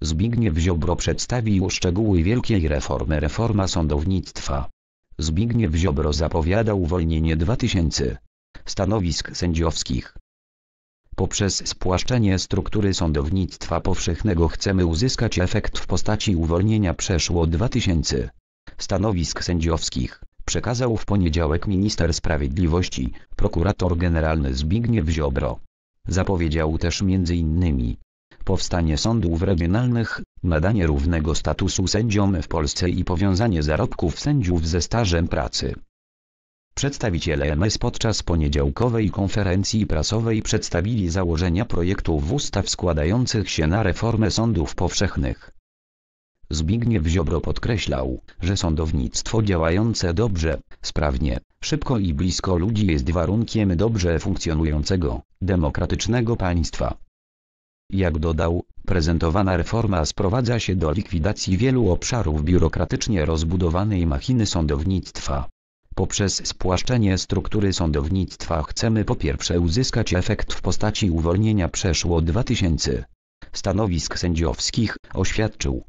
Zbigniew Ziobro przedstawił szczegóły wielkiej reformy reforma sądownictwa. Zbigniew Ziobro zapowiada uwolnienie 2000 stanowisk sędziowskich. Poprzez spłaszczenie struktury sądownictwa powszechnego chcemy uzyskać efekt w postaci uwolnienia przeszło 2000 stanowisk sędziowskich, przekazał w poniedziałek minister sprawiedliwości, prokurator generalny Zbigniew Ziobro. Zapowiedział też m.in powstanie sądów regionalnych, nadanie równego statusu sędziom w Polsce i powiązanie zarobków sędziów ze stażem pracy. Przedstawiciele MS podczas poniedziałkowej konferencji prasowej przedstawili założenia projektów ustaw składających się na reformę sądów powszechnych. Zbigniew Ziobro podkreślał, że sądownictwo działające dobrze, sprawnie, szybko i blisko ludzi jest warunkiem dobrze funkcjonującego, demokratycznego państwa. Jak dodał, prezentowana reforma sprowadza się do likwidacji wielu obszarów biurokratycznie rozbudowanej machiny sądownictwa. Poprzez spłaszczenie struktury sądownictwa chcemy po pierwsze uzyskać efekt w postaci uwolnienia przeszło 2000 stanowisk sędziowskich, oświadczył.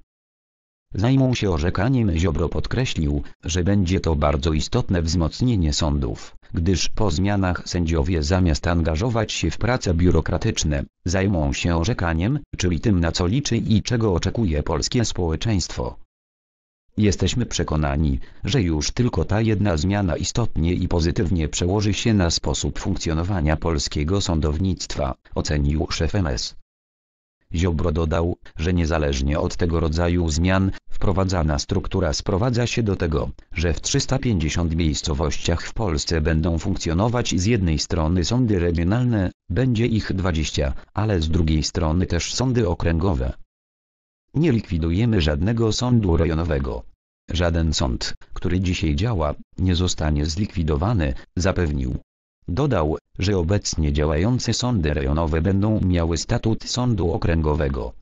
Zajmą się orzekaniem Ziobro podkreślił, że będzie to bardzo istotne wzmocnienie sądów gdyż po zmianach sędziowie zamiast angażować się w prace biurokratyczne, zajmą się orzekaniem, czyli tym na co liczy i czego oczekuje polskie społeczeństwo. Jesteśmy przekonani, że już tylko ta jedna zmiana istotnie i pozytywnie przełoży się na sposób funkcjonowania polskiego sądownictwa, ocenił szef MS. Ziobro dodał, że niezależnie od tego rodzaju zmian, Wprowadzana struktura sprowadza się do tego, że w 350 miejscowościach w Polsce będą funkcjonować z jednej strony sądy regionalne, będzie ich 20, ale z drugiej strony też sądy okręgowe. Nie likwidujemy żadnego sądu rejonowego. Żaden sąd, który dzisiaj działa, nie zostanie zlikwidowany, zapewnił. Dodał, że obecnie działające sądy rejonowe będą miały statut sądu okręgowego.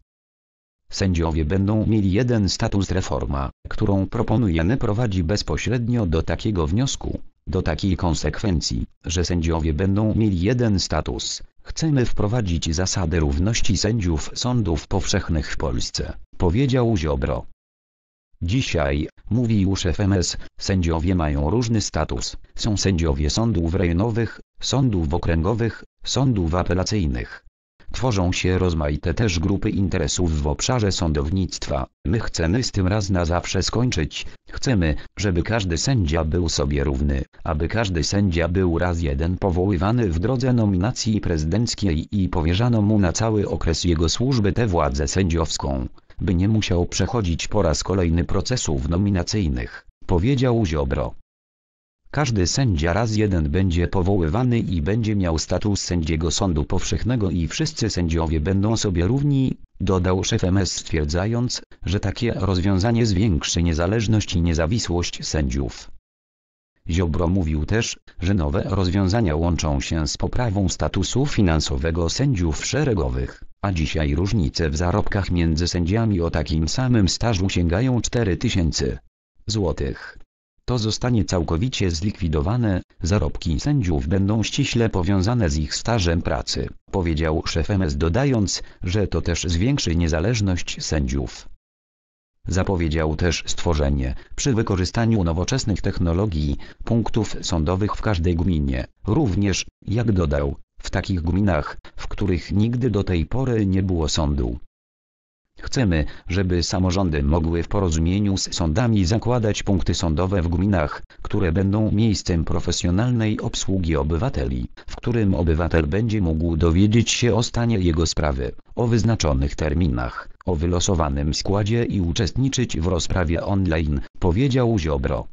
Sędziowie będą mieli jeden status reforma, którą proponujemy prowadzi bezpośrednio do takiego wniosku, do takiej konsekwencji, że sędziowie będą mieli jeden status. Chcemy wprowadzić zasadę równości sędziów sądów powszechnych w Polsce, powiedział Ziobro. Dzisiaj, mówił szef MS, sędziowie mają różny status. Są sędziowie sądów rejonowych, sądów okręgowych, sądów apelacyjnych Tworzą się rozmaite też grupy interesów w obszarze sądownictwa. My chcemy z tym raz na zawsze skończyć. Chcemy, żeby każdy sędzia był sobie równy, aby każdy sędzia był raz jeden powoływany w drodze nominacji prezydenckiej i powierzano mu na cały okres jego służby tę władzę sędziowską, by nie musiał przechodzić po raz kolejny procesów nominacyjnych, powiedział Ziobro. Każdy sędzia raz jeden będzie powoływany i będzie miał status sędziego sądu powszechnego i wszyscy sędziowie będą sobie równi, dodał szef MS stwierdzając, że takie rozwiązanie zwiększy niezależność i niezawisłość sędziów. Ziobro mówił też, że nowe rozwiązania łączą się z poprawą statusu finansowego sędziów szeregowych, a dzisiaj różnice w zarobkach między sędziami o takim samym stażu sięgają 4000 złotych to zostanie całkowicie zlikwidowane, zarobki sędziów będą ściśle powiązane z ich stażem pracy, powiedział szef MS dodając, że to też zwiększy niezależność sędziów. Zapowiedział też stworzenie, przy wykorzystaniu nowoczesnych technologii, punktów sądowych w każdej gminie, również, jak dodał, w takich gminach, w których nigdy do tej pory nie było sądu. Chcemy, żeby samorządy mogły w porozumieniu z sądami zakładać punkty sądowe w gminach, które będą miejscem profesjonalnej obsługi obywateli, w którym obywatel będzie mógł dowiedzieć się o stanie jego sprawy, o wyznaczonych terminach, o wylosowanym składzie i uczestniczyć w rozprawie online, powiedział Ziobro.